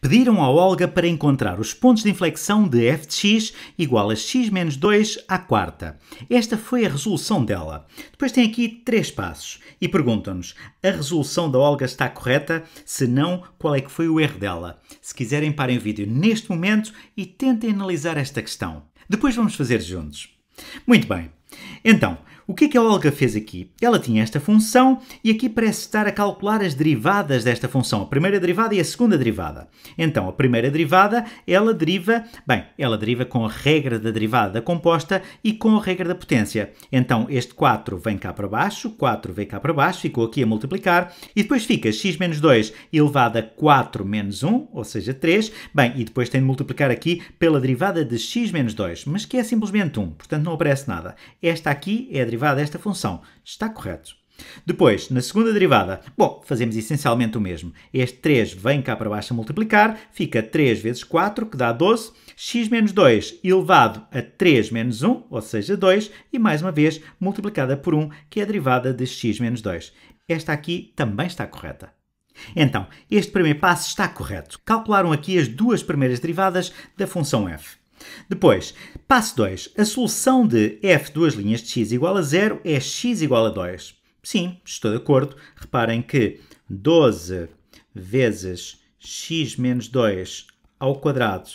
pediram à Olga para encontrar os pontos de inflexão de f de x igual a x menos 2 à quarta. Esta foi a resolução dela. Depois tem aqui três passos e perguntam-nos a resolução da Olga está correta? Se não, qual é que foi o erro dela? Se quiserem, parem o vídeo neste momento e tentem analisar esta questão. Depois vamos fazer juntos. Muito bem. Então, o que é que a Olga fez aqui? Ela tinha esta função e aqui parece estar a calcular as derivadas desta função, a primeira derivada e a segunda derivada. Então, a primeira derivada, ela deriva, bem, ela deriva com a regra da derivada da composta e com a regra da potência. Então, este 4 vem cá para baixo, 4 vem cá para baixo, ficou aqui a multiplicar, e depois fica x menos 2 elevado a 4 menos 1, ou seja, 3, bem, e depois tem de multiplicar aqui pela derivada de x menos 2, mas que é simplesmente 1, portanto não aparece nada. Esta aqui é a derivada desta função. Está correto. Depois, na segunda derivada, bom, fazemos essencialmente o mesmo. Este 3 vem cá para baixo a multiplicar, fica 3 vezes 4, que dá 12, x menos 2 elevado a 3 menos 1, ou seja, 2, e mais uma vez multiplicada por 1, que é a derivada de x menos 2. Esta aqui também está correta. Então, este primeiro passo está correto. Calcularam aqui as duas primeiras derivadas da função f. Depois, passo 2. A solução de f duas linhas de x igual a 0 é x igual a 2. Sim, estou de acordo. Reparem que 12 vezes x menos 2 ao quadrado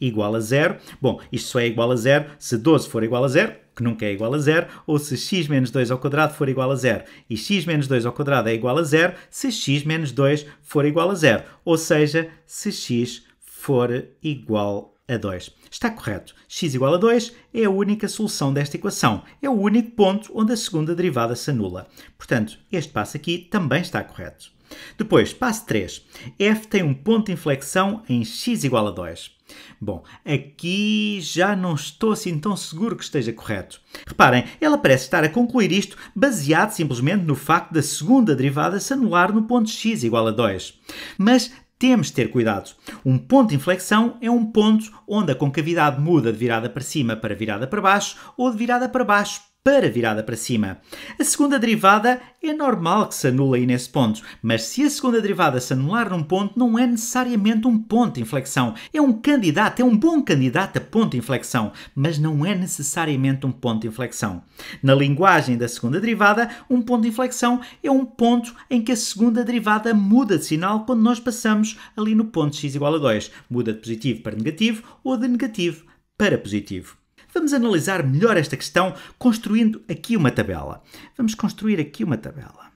igual a zero. Bom, isto só é igual a zero se 12 for igual a zero, que nunca é igual a zero, ou se x menos 2 ao quadrado for igual a zero. E x menos 2 ao quadrado é igual a zero se x menos 2 for igual a zero. Ou seja, se x for igual a 2. Está correto. x igual a 2 é a única solução desta equação. É o único ponto onde a segunda derivada se anula. Portanto, este passo aqui também está correto. Depois, passo 3. f tem um ponto de inflexão em x igual a 2. Bom, aqui já não estou assim tão seguro que esteja correto. Reparem, ela parece estar a concluir isto baseado simplesmente no facto da segunda derivada se anular no ponto x igual a 2. Mas temos de ter cuidado. Um ponto de inflexão é um ponto onde a concavidade muda de virada para cima para virada para baixo ou de virada para baixo para virada para cima. A segunda derivada é normal que se anule aí nesse ponto, mas se a segunda derivada se anular num ponto, não é necessariamente um ponto de inflexão. É um candidato, é um bom candidato a ponto de inflexão, mas não é necessariamente um ponto de inflexão. Na linguagem da segunda derivada, um ponto de inflexão é um ponto em que a segunda derivada muda de sinal quando nós passamos ali no ponto x igual a 2. Muda de positivo para negativo ou de negativo para positivo. Vamos analisar melhor esta questão construindo aqui uma tabela. Vamos construir aqui uma tabela.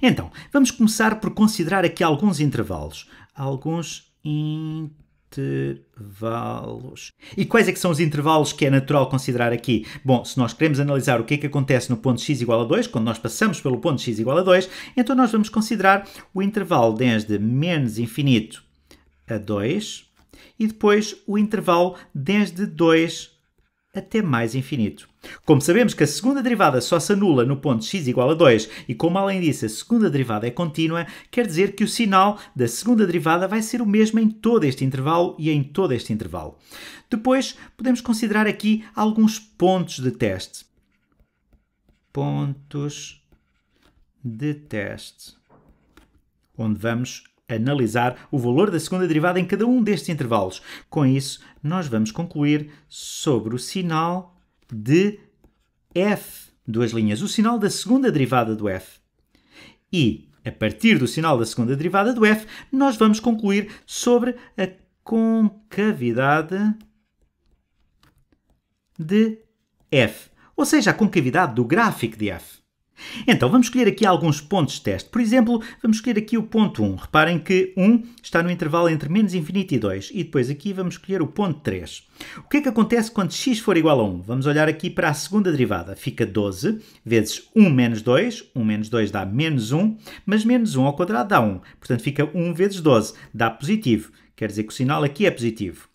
Então, vamos começar por considerar aqui alguns intervalos. Alguns intervalos. E quais é que são os intervalos que é natural considerar aqui? Bom, se nós queremos analisar o que é que acontece no ponto x igual a 2, quando nós passamos pelo ponto x igual a 2, então nós vamos considerar o intervalo desde menos infinito a 2 e depois o intervalo desde 2 até mais infinito. Como sabemos que a segunda derivada só se anula no ponto x igual a 2 e como além disso a segunda derivada é contínua, quer dizer que o sinal da segunda derivada vai ser o mesmo em todo este intervalo e em todo este intervalo. Depois podemos considerar aqui alguns pontos de teste. Pontos de teste. Onde vamos analisar o valor da segunda derivada em cada um destes intervalos. Com isso, nós vamos concluir sobre o sinal de f, duas linhas, o sinal da segunda derivada do f. E, a partir do sinal da segunda derivada do f, nós vamos concluir sobre a concavidade de f, ou seja, a concavidade do gráfico de f. Então vamos escolher aqui alguns pontos de teste. Por exemplo, vamos escolher aqui o ponto 1. Reparem que 1 está no intervalo entre menos infinito e 2. E depois aqui vamos escolher o ponto 3. O que é que acontece quando x for igual a 1? Vamos olhar aqui para a segunda derivada. Fica 12 vezes 1 menos 2. 1 menos 2 dá menos 1, mas menos 1 ao quadrado dá 1. Portanto, fica 1 vezes 12. Dá positivo. Quer dizer que o sinal aqui é positivo.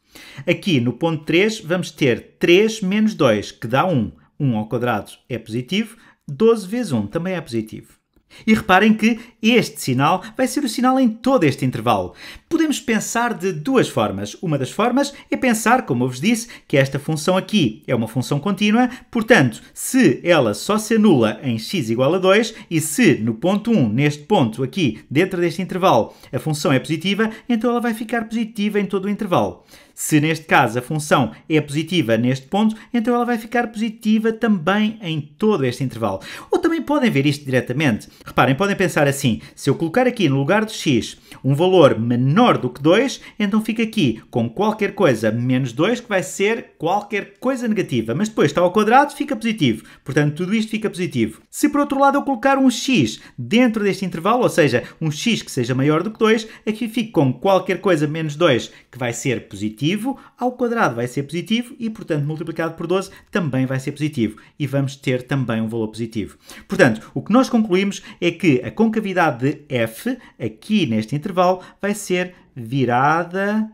Aqui no ponto 3 vamos ter 3 menos 2, que dá 1. 1 ao quadrado é positivo, 12 vezes 1 também é positivo. E reparem que este sinal vai ser o sinal em todo este intervalo. Podemos pensar de duas formas. Uma das formas é pensar, como eu vos disse, que esta função aqui é uma função contínua, portanto, se ela só se anula em x igual a 2 e se no ponto 1, neste ponto aqui, dentro deste intervalo, a função é positiva, então ela vai ficar positiva em todo o intervalo. Se neste caso a função é positiva neste ponto, então ela vai ficar positiva também em todo este intervalo. Ou também podem ver isto diretamente. Reparem, podem pensar assim: se eu colocar aqui no lugar do x um valor menor do que 2, então fica aqui com qualquer coisa menos 2, que vai ser qualquer coisa negativa. Mas depois está ao quadrado, fica positivo. Portanto, tudo isto fica positivo. Se por outro lado eu colocar um x dentro deste intervalo, ou seja, um x que seja maior do que 2, aqui fico com qualquer coisa menos 2, que vai ser positivo, ao quadrado vai ser positivo e, portanto, multiplicado por 12 também vai ser positivo. E vamos ter também um valor positivo. Portanto, o que nós concluímos é que a concavidade de F, aqui neste intervalo, vai ser virada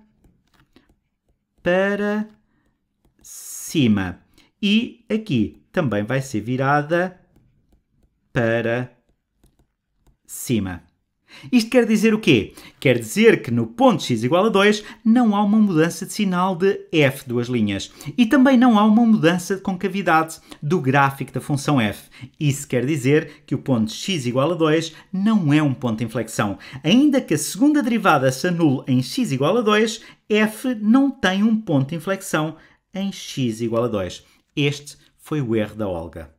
para cima. E aqui também vai ser virada para cima. Isto quer dizer o quê? Quer dizer que no ponto x igual a 2 não há uma mudança de sinal de f duas linhas e também não há uma mudança de concavidade do gráfico da função f. Isso quer dizer que o ponto x igual a 2 não é um ponto de inflexão. Ainda que a segunda derivada se anule em x igual a 2, f não tem um ponto de inflexão em x igual a 2. Este foi o erro da Olga.